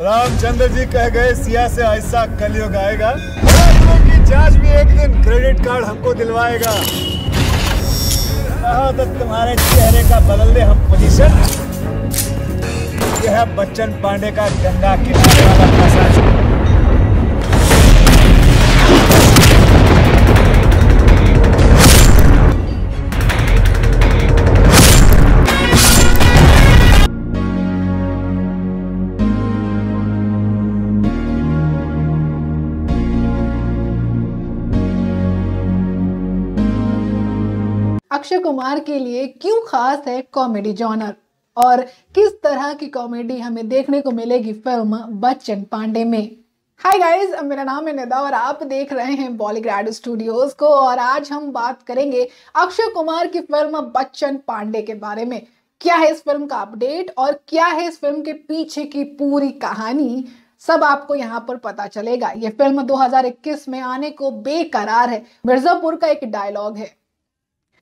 रामचंद्र जी कह गए सिया से ऐसा कलयुग आएगा की जांच भी एक दिन क्रेडिट कार्ड हमको दिलवाएगा तो तुम्हारे चेहरे का बदल दे हम पोजीशन यह बच्चन पांडे का गंगा किनारे वाला अक्षय कुमार के लिए क्यों खास है कॉमेडी जॉनर और किस तरह की कॉमेडी हमें देखने को मिलेगी फिल्म बच्चन पांडे में हाय गाइस मेरा नाम है निदा और आप देख रहे हैं बॉलीग्राड स्टूडियोज को और आज हम बात करेंगे अक्षय कुमार की फिल्म बच्चन पांडे के बारे में क्या है इस फिल्म का अपडेट और क्या है इस फिल्म के पीछे की पूरी कहानी सब आपको यहाँ पर पता चलेगा ये फिल्म 2021 में आने को बेकरार है मिर्जापुर का एक डायलॉग है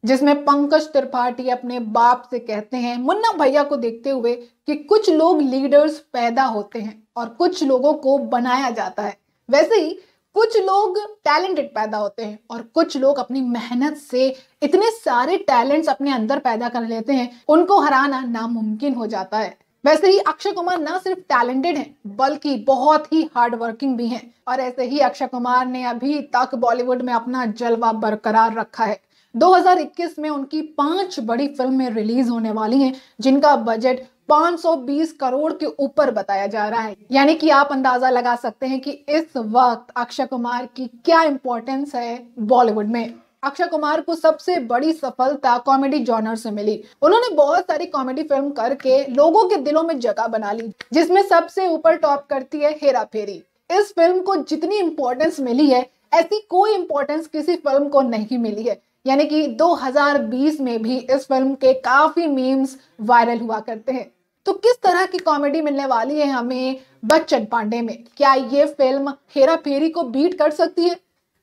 जिसमें पंकज त्रिपाठी अपने बाप से कहते हैं मुन्ना भैया को देखते हुए कि कुछ लोग लीडर्स पैदा होते हैं और कुछ लोगों को बनाया जाता है वैसे ही कुछ लोग टैलेंटेड पैदा होते हैं और कुछ लोग अपनी मेहनत से इतने सारे टैलेंट्स अपने अंदर पैदा कर लेते हैं उनको हराना नामुमकिन हो जाता है वैसे ही अक्षय कुमार ना सिर्फ टैलेंटेड हैं बल्कि बहुत ही हार्ड वर्किंग भी हैं और ऐसे ही अक्षय कुमार ने अभी तक बॉलीवुड में अपना जलवा बरकरार रखा है 2021 में उनकी पांच बड़ी फिल्में रिलीज होने वाली हैं जिनका बजट 520 करोड़ के ऊपर बताया जा रहा है यानी कि आप अंदाजा लगा सकते हैं कि इस वक्त अक्षय कुमार की क्या इंपॉर्टेंस है बॉलीवुड में अक्षय कुमार को सबसे बड़ी सफलता कॉमेडी जॉनर से मिली उन्होंने बहुत सारी कॉमेडी फिल्म करके लोगों के दिलों में जगह बना ली जिसमें सबसे ऊपर टॉप करती है हेरा फेरी इस फिल्म को जितनी इम्पोर्टेंस मिली है ऐसी कोई इम्पोर्टेंस किसी फिल्म को नहीं मिली है यानी कि 2020 में भी इस फिल्म के काफ़ी मीम्स वायरल हुआ करते हैं तो किस तरह की कॉमेडी मिलने वाली है हमें बच्चन पांडे में क्या ये फिल्म हेरा फेरी को बीट कर सकती है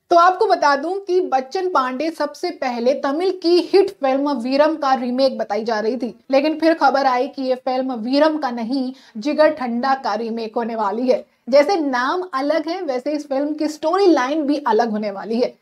तो आपको बता दूं कि बच्चन पांडे सबसे पहले तमिल की हिट फिल्म वीरम का रीमेक बताई जा रही थी लेकिन फिर खबर आई कि ये फिल्म वीरम का नहीं जिगर ठंडा का रीमेक होने वाली है जैसे नाम अलग है वैसे इस फिल्म की स्टोरी लाइन भी अलग होने वाली है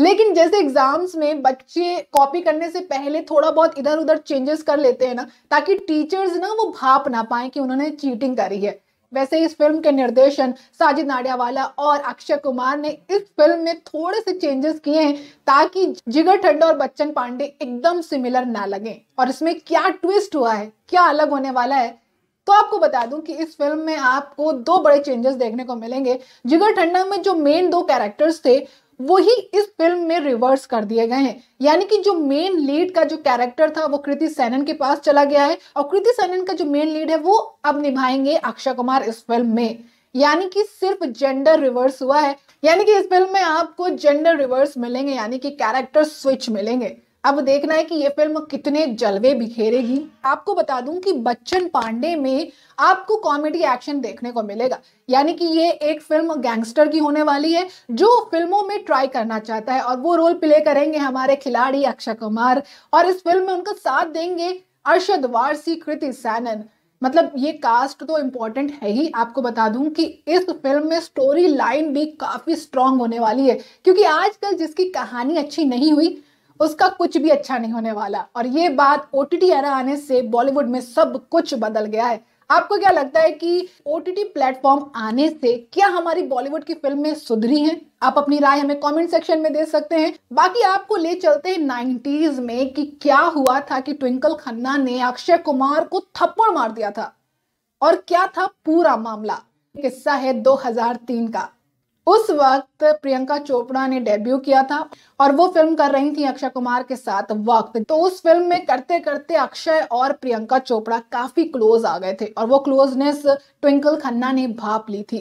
लेकिन जैसे एग्जाम्स में बच्चे कॉपी करने से पहले थोड़ा बहुत इधर उधर चेंजेस कर लेते हैं ना ताकि टीचर्स ना वो भाप ना पाए कि उन्होंने चीटिंग करी है वैसे इस फिल्म के निर्देशन साजिद नाडियावाला और अक्षय कुमार ने इस फिल्म में थोड़े से चेंजेस किए हैं ताकि जिगर ठंडा और बच्चन पांडे एकदम सिमिलर ना लगे और इसमें क्या ट्विस्ट हुआ है क्या अलग होने वाला है तो आपको बता दूं कि इस फिल्म में आपको दो बड़े चेंजेस देखने को मिलेंगे जिगर ठंडा में जो मेन दो कैरेक्टर्स थे वही इस फिल्म में रिवर्स कर दिए गए हैं यानी कि जो मेन लीड का जो कैरेक्टर था वो कृति सैनन के पास चला गया है और कृति सैनन का जो मेन लीड है वो अब निभाएंगे अक्षय कुमार इस फिल्म में यानी कि सिर्फ जेंडर रिवर्स हुआ है यानी कि इस फिल्म में आपको जेंडर रिवर्स मिलेंगे यानी कि कैरेक्टर स्विच मिलेंगे अब देखना है कि ये फिल्म कितने जलवे बिखेरेगी आपको बता दूं कि बच्चन पांडे में आपको कॉमेडी एक्शन देखने को मिलेगा यानी कि ये एक फिल्म गैंगस्टर की होने वाली है जो फिल्मों में ट्राई करना चाहता है और वो रोल प्ले करेंगे हमारे खिलाड़ी अक्षय कुमार और इस फिल्म में उनका साथ देंगे अर्शद वारसी कृति सैनन मतलब ये कास्ट तो इम्पोर्टेंट है ही आपको बता दूं कि इस फिल्म में स्टोरी लाइन भी काफ़ी स्ट्रांग होने वाली है क्योंकि आजकल जिसकी कहानी अच्छी नहीं हुई उसका कुछ भी अच्छा नहीं होने वाला और ये बात ओ टी आने से बॉलीवुड में सब कुछ बदल गया है आपको क्या लगता है कि ओ टी प्लेटफॉर्म आने से क्या हमारी बॉलीवुड की फिल्में सुधरी हैं आप अपनी राय हमें कमेंट सेक्शन में दे सकते हैं बाकी आपको ले चलते हैं नाइन्टीज में कि क्या हुआ था कि ट्विंकल खन्ना ने अक्षय कुमार को थप्पड़ मार दिया था और क्या था पूरा मामला किस्सा है 2003 का उस वक्त प्रियंका चोपड़ा ने डेब्यू किया था और वो फिल्म कर रही थी अक्षय कुमार के साथ वक्त तो उस फिल्म में करते करते अक्षय और प्रियंका चोपड़ा काफी क्लोज आ गए थे और वो क्लोजनेस ट्विंकल खन्ना ने भाप ली थी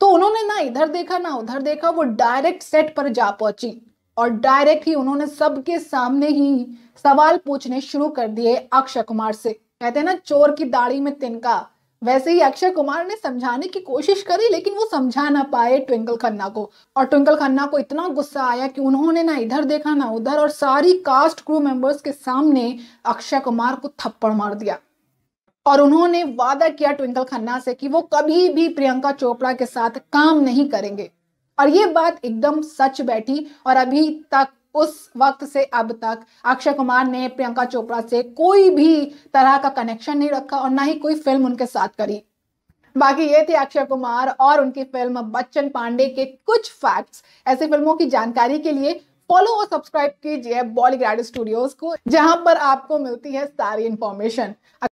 तो उन्होंने ना इधर देखा ना उधर देखा वो डायरेक्ट सेट पर जा पहुंची और डायरेक्ट ही उन्होंने सबके सामने ही सवाल पूछने शुरू कर दिए अक्षय कुमार से कहते हैं ना चोर की दाढ़ी में तिनका वैसे ही अक्षय कुमार ने समझाने की कोशिश करी लेकिन वो समझा ना पाए ट्विंकल खन्ना को और ट्विंकल खन्ना को इतना गुस्सा आया कि उन्होंने ना इधर देखा ना उधर और सारी कास्ट क्रू मेंबर्स के सामने अक्षय कुमार को थप्पड़ मार दिया और उन्होंने वादा किया ट्विंकल खन्ना से कि वो कभी भी प्रियंका चोपड़ा के साथ काम नहीं करेंगे और ये बात एकदम सच बैठी और अभी तक उस वक्त से अब तक अक्षय कुमार ने प्रियंका चोपड़ा से कोई भी तरह का कनेक्शन नहीं रखा और ना ही कोई फिल्म उनके साथ करी बाकी ये थे अक्षय कुमार और उनकी फिल्म बच्चन पांडे के कुछ फैक्ट्स ऐसी फिल्मों की जानकारी के लिए फॉलो और सब्सक्राइब कीजिए बॉलीग्राड स्टूडियोज को जहां पर आपको मिलती है सारी इंफॉर्मेशन